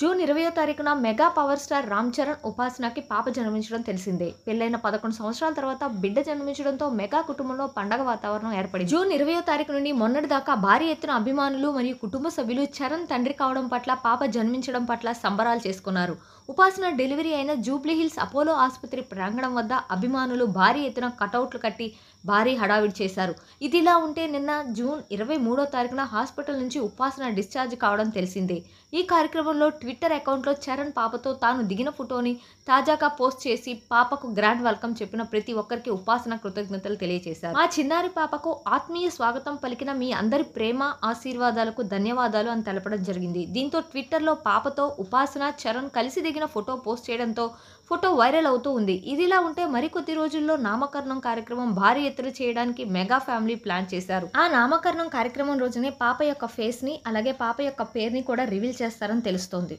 June ఇరవయో తారీఖున mega power star Ram Charan ఉపాసనకి పాప జన్మించడం తెలిసిందే పెళ్లైన పదకొండు సంవత్సరాల తర్వాత బిడ్డ జన్మించడంతో మెగా కుటుంబంలో పండగ వాతావరణం ఏర్పడింది జూన్ ఇరవయో తారీఖు నుండి మొన్నటి దాకా భారీ ఎత్తున అభిమానులు మరియు కుటుంబ సభ్యులు చరణ్ తండ్రి కావడం పట్ల పాప జన్మించడం పట్ల సంబరాలు చేసుకున్నారు ఉపాసన డెలివరీ అయిన జూబ్లీ హిల్స్ అపోలో ఆసుపత్రి ప్రాంగణం వద్ద అభిమానులు భారీ ఎత్తున కటౌట్లు కట్టి భారీ హడావిడి చేశారు ఇదిలా ఉంటే నిన్న జూన్ ఇరవై మూడో తారీఖున హాస్పిటల్ నుంచి ఉపాసన డిశ్చార్జ్ కావడం తెలిసిందే ఈ కార్యక్రమంలో ట్విట్టర్ అకౌంట్లో చరణ్ పాపతో తాను దిగిన ఫోటోని తాజాగా పోస్ట్ చేసి పాపకు గ్రాండ్ వెల్కమ్ చెప్పిన ప్రతి ఒక్కరికి ఉపాసన కృతజ్ఞతలు తెలియజేశారు మా చిన్నారి పాపకు ఆత్మీయ స్వాగతం పలికిన మీ అందరి ప్రేమ ఆశీర్వాదాలకు ధన్యవాదాలు అని తెలపడం జరిగింది దీంతో ట్విట్టర్లో పాపతో ఉపాసన చరణ్ కలిసి దిగిన ఫోటో పోస్ట్ చేయడంతో ఫోటో వైరల్ అవుతూ ఉంది ఇదిలా ఉంటే మరికొద్ది రోజుల్లో నామకరణం కార్యక్రమం భారీ ఎత్తున చేయడానికి మెగా ఫ్యామిలీ ప్లాన్ చేశారు ఆ నామకరణం కార్యక్రమం రోజునే పాప యొక్క ఫేస్ని అలాగే పాప యొక్క పేరుని కూడా రివీల్ చేస్తారని తెలుస్తోంది